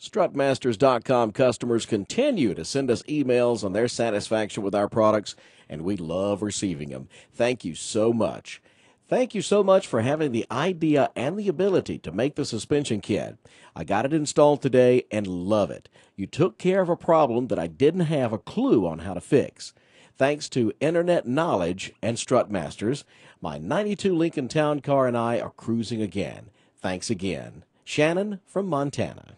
Strutmasters.com customers continue to send us emails on their satisfaction with our products, and we love receiving them. Thank you so much. Thank you so much for having the idea and the ability to make the suspension kit. I got it installed today and love it. You took care of a problem that I didn't have a clue on how to fix. Thanks to internet knowledge and Strutmasters, my 92 Lincoln Town Car and I are cruising again. Thanks again. Shannon from Montana.